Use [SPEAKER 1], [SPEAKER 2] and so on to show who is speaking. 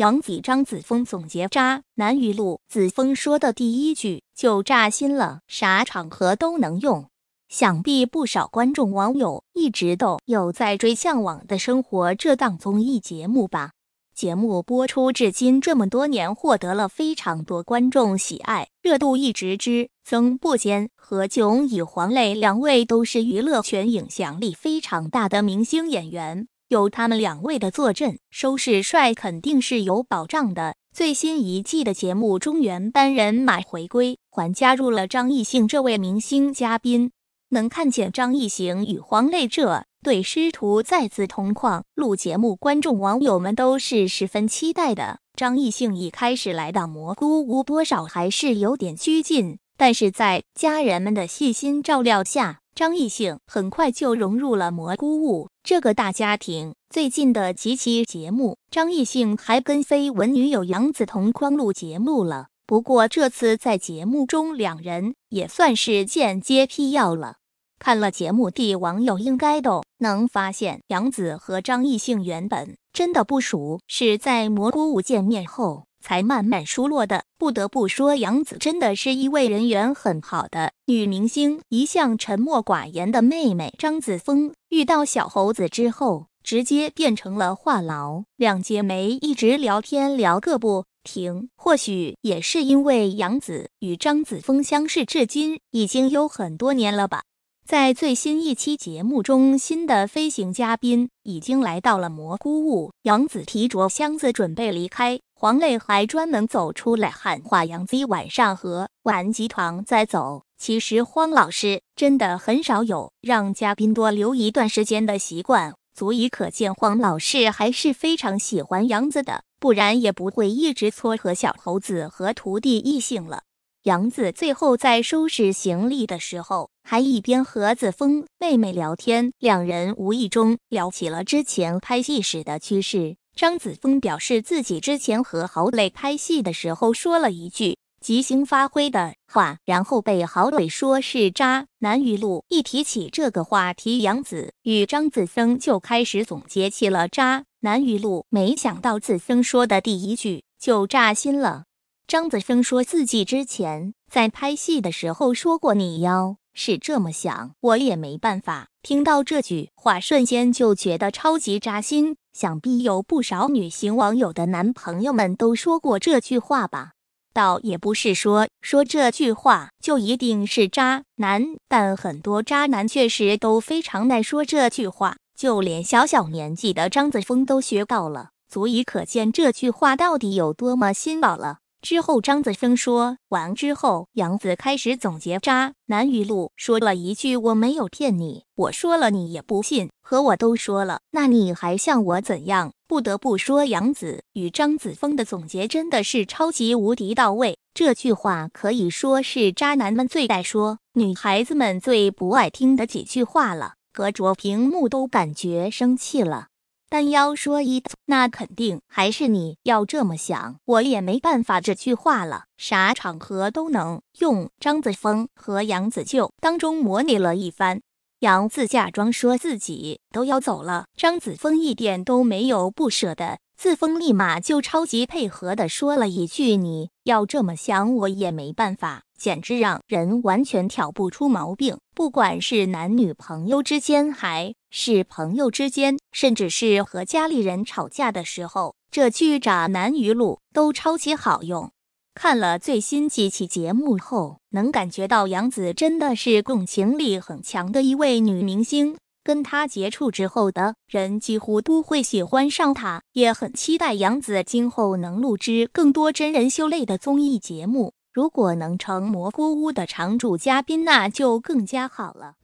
[SPEAKER 1] 杨子、张子枫总结渣，男语露。子枫说的第一句就炸心了，啥场合都能用。想必不少观众网友一直都有在追《向往的生活》这档综艺节目吧？节目播出至今这么多年，获得了非常多观众喜爱，热度一直之增不减。何炅与黄磊两位都是娱乐圈影响力非常大的明星演员。有他们两位的坐镇，收视率肯定是有保障的。最新一季的节目，中原班人马回归，还加入了张艺兴这位明星嘉宾。能看见张艺兴与黄磊这对师徒再次同框录节目，观众网友们都是十分期待的。张艺兴一开始来到蘑菇屋，多少还是有点拘谨，但是在家人们的细心照料下，张艺兴很快就融入了蘑菇屋。这个大家庭最近的几期节目，张艺兴还跟绯闻女友杨紫同框录节目了。不过这次在节目中，两人也算是间接辟谣了。看了节目的网友应该都能发现，杨紫和张艺兴原本真的不熟，是在蘑菇屋见面后。才慢慢疏落的。不得不说，杨紫真的是一位人缘很好的女明星。一向沉默寡言的妹妹张子枫，遇到小猴子之后，直接变成了话痨。两姐妹一直聊天聊个不停。或许也是因为杨紫与张子枫相识至今已经有很多年了吧。在最新一期节目中，新的飞行嘉宾已经来到了蘑菇屋。杨子提着箱子准备离开，黄磊还专门走出来喊话杨子，晚上和晚集团再走。其实黄老师真的很少有让嘉宾多留一段时间的习惯，足以可见黄老师还是非常喜欢杨子的，不然也不会一直撮合小猴子和徒弟异性了。杨子最后在收拾行李的时候，还一边和子枫妹妹聊天，两人无意中聊起了之前拍戏时的趣事。张子枫表示自己之前和郝磊拍戏的时候说了一句即兴发挥的话，然后被郝磊说是渣男语录。一提起这个话题，杨子与张子森就开始总结起了渣男语录。没想到子枫说的第一句就炸心了。张子枫说自己之前在拍戏的时候说过“你要是这么想，我也没办法。”听到这句话，瞬间就觉得超级扎心。想必有不少女性网友的男朋友们都说过这句话吧？倒也不是说说这句话就一定是渣男，但很多渣男确实都非常爱说这句话。就连小小年纪的张子枫都学到了，足以可见这句话到底有多么新老了。之后，张子枫说完之后，杨子开始总结渣男语录，说了一句：“我没有骗你，我说了你也不信，和我都说了，那你还像我怎样？”不得不说，杨子与张子枫的总结真的是超级无敌到位。这句话可以说是渣男们最爱说、女孩子们最不爱听的几句话了，隔着屏幕都感觉生气了。单要说一，那肯定还是你要这么想，我也没办法。这句话了，啥场合都能用。张子枫和杨子就当中模拟了一番，杨子假装说自己都要走了，张子枫一点都没有不舍的。自枫立马就超级配合的说了一句：“你要这么想，我也没办法。”简直让人完全挑不出毛病。不管是男女朋友之间，还……是朋友之间，甚至是和家里人吵架的时候，这句渣男语录都超级好用。看了最新几期节目后，能感觉到杨紫真的是共情力很强的一位女明星。跟她接触之后的人，几乎都会喜欢上她，也很期待杨紫今后能录制更多真人秀类的综艺节目。如果能成蘑菇屋的常驻嘉宾，那就更加好了。